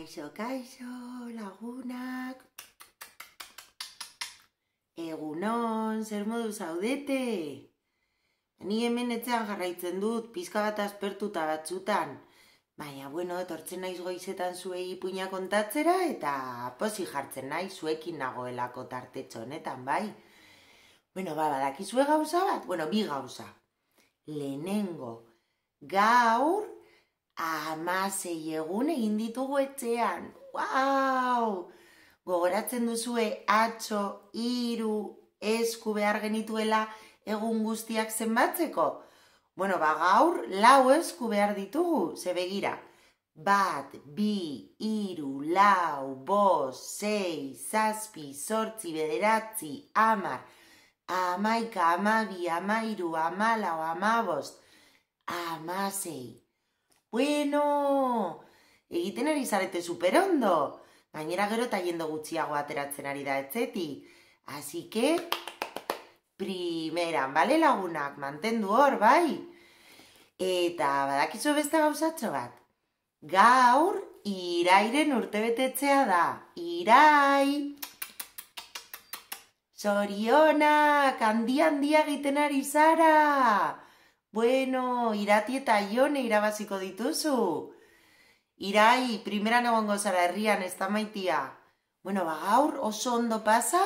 Kaixo, kaixo, lagunak. Egunon, zer modu zaudete? Ni hemen etxean jarraitzen dut, pizka bat eta batzutan. Baina, bueno, etortzen naiz goizetan zuei ipuina kontatzera, eta posi jartzen nahi zuekin nagoelako tartetxo honetan, bai? Bueno, ba, badakizue gauza bat? Bueno, bi gauza. Lehenengo, gaur amazei egun egin ditugu etxean. Wow! Gogoratzen duzue atxo, iru, esku behar genituela egun guztiak zenbatzeko? Bueno, ba, gaur lau esku behar ditugu, ze begira. Bat, bi, iru, lau, bos, zei, zazpi, sortzi, bederatzi, amar, amaika, amabi, amairu, amalau, amabost, amazei. Bueno, egiten ari zarete superondo. Gainera gero eta jendo gutxiago ateratzen ari da, etzeti. Así que, primeran, bale lagunak, mantendu hor, bai? Eta badakizu beste gauzatxo bat. Gaur, irairen urte da. Irai! Zorionak, handi-handia egiten ari zara! Bueno, irati eta ione irabaziko dituzu. Irai, primera nagoango zara herrian, ez da maitia. Bueno, ba, gaur, oso ondo pasa,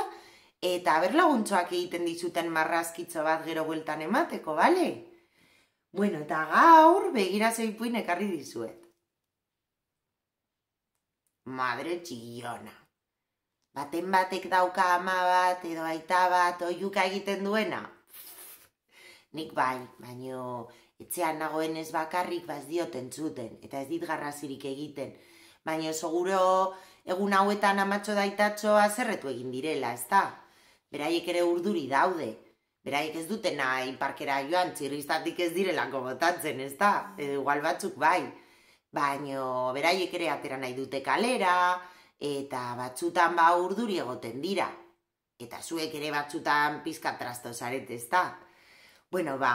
eta berlaguntzoak egiten dizuten marrazkitzo bat gero gueltan emateko, bale? Bueno, eta gaur, begira zeipuin ekarri dizuet. Madre txigiona. Baten batek dauka ama bat edo aita bat oiuka egiten duena. Nik bai, baino etxean nagoen ez bakarrik baz dioten zuten, eta ez dit garrazirik egiten. Baina seguro egun hauetan amatxo daitatxo azerretu egin direla, ezta? da? Beraiek ere urduri daude. Beraiek ez dute nahi parkera joan txirristatik ez direla botatzen, ez da? E, igual batzuk bai. Baino, beraiek ere atera nahi dute kalera, eta batzutan ba urduri egoten dira. Eta zuek ere batzutan pizka trasto zaret, ez da? Bueno, ba,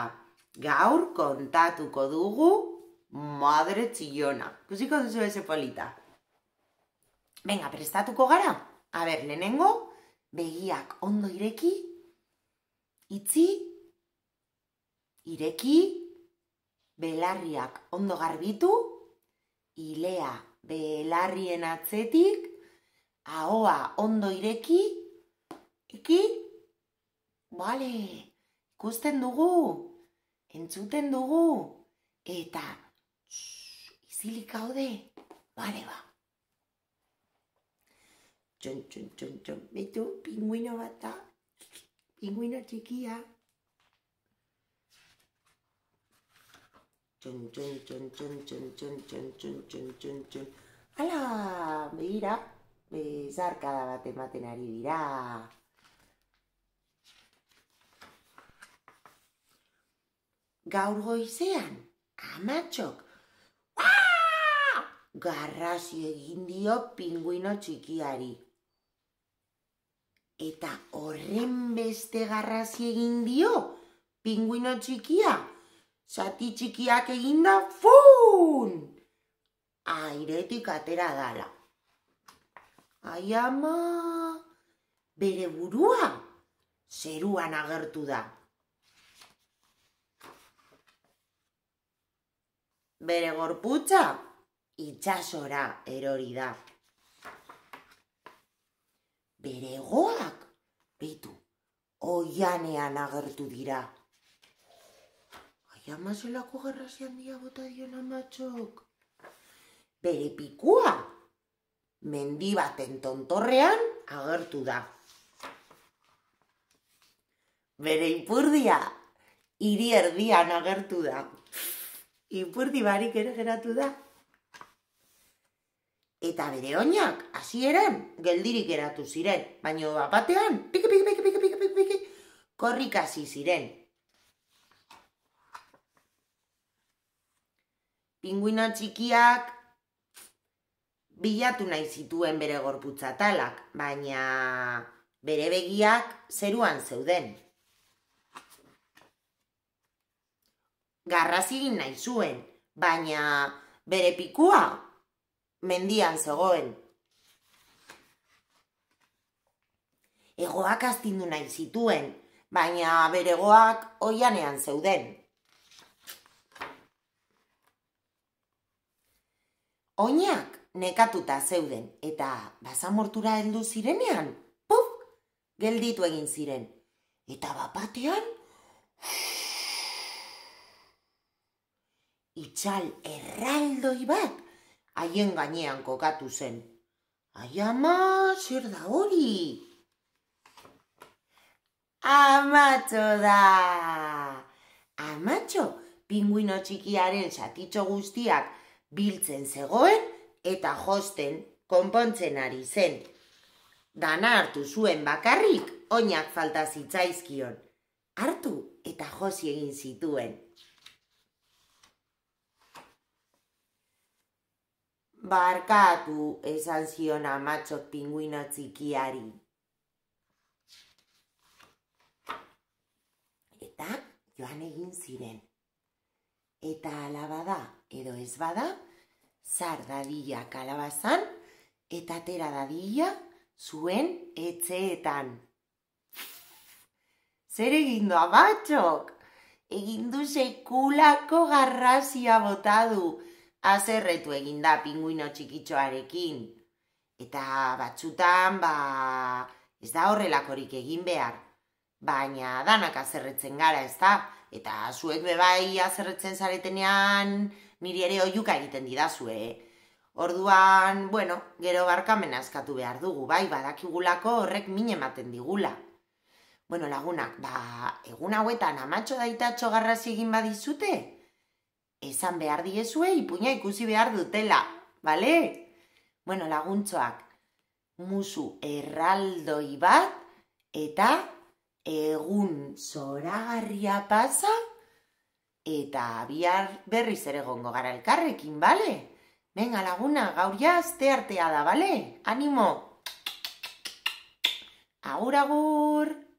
gaur kontatuko dugu madre txillona. Kusiko duzu eze polita. Venga, prestatuko gara. A ber, lehenengo, begiak ondo ireki, itzi, ireki, belarriak ondo garbitu, ilea belarrien atzetik, ahoa ondo ireki, iki, bale, iki, ikusten dugu, entzuten dugu, eta izilik hau de, bale ba. Txon, txon, txon, txon, betu, pinguino bat da, pinguino txikia. Txon, txon, txon, txon, txon, txon, txon, txon, txon, txon, txon, txon, txon, txon, txon, txon, txon, txon, txon, txon, gaur goizean, amatxok, garrazi egin dio pinguino txikiari. Eta horren beste garrazi egin dio, pinguino txikia, zati txikiak egin da, fun! Airetik atera dala. Ai ama, bere burua, zeruan agertu da. bere gorputza itxasora erori da. Bere goak, betu, oianean agertu dira. Aia mazelako gerra dia bota dion amatxok. Bere pikua, mendi baten tontorrean agertu da. Bere ipurdia, hiri erdian agertu da. Ipurdi barik ere geratu da. Eta bere oinak, hasieran geldirik geratu ziren. Baina apatean, piki, piki, piki, piki, piki, piki, piki, korrik hasi ziren. Pinguino txikiak bilatu nahi zituen bere gorputzatalak, baina bere begiak zeruan zeuden. garrazigin nahi zuen, baina bere pikua mendian zegoen. Egoak astindu nahi zituen, baina bere goak oianean zeuden. Oinak nekatuta zeuden eta bazamortura heldu zirenean, puf, gelditu egin ziren. Eta bapatean, itxal erraldoi bat haien gainean kokatu zen. Ai ama, zer da hori? Amatxo da! Amatxo, pinguino txikiaren satitxo guztiak biltzen zegoen eta josten konpontzen ari zen. Dana hartu zuen bakarrik, oinak falta zitzaizkion. Hartu eta josi egin zituen. Barkatu esan zion amatxo pinguino txikiari. Eta joan egin ziren. Eta alabada edo ez bada, zar dadila kalabazan, eta tera dadila zuen etxeetan. Zer egin du amatxok? Egin du sekulako garrazia botadu. du azerretu egin da pinguino txikitxoarekin. Eta batzutan, ba, ez da horrelakorik egin behar. Baina danak azerretzen gara, ez da? Eta zuek bebai azerretzen zaretenean niri ere oiuka egiten didazue. Orduan, bueno, gero barka askatu behar dugu, bai, badakigulako horrek min ematen digula. Bueno, lagunak, ba, egun hauetan amatxo daitatxo garrasi egin badizute? esan behar diezue ipuina ikusi behar dutela, bale? Bueno, laguntzoak, musu erraldoi bat eta egun zoragarria pasa eta bihar berriz ere gongo gara elkarrekin, bale? Venga, laguna, gaur jazte artea da, bale? Animo! Agur, agur!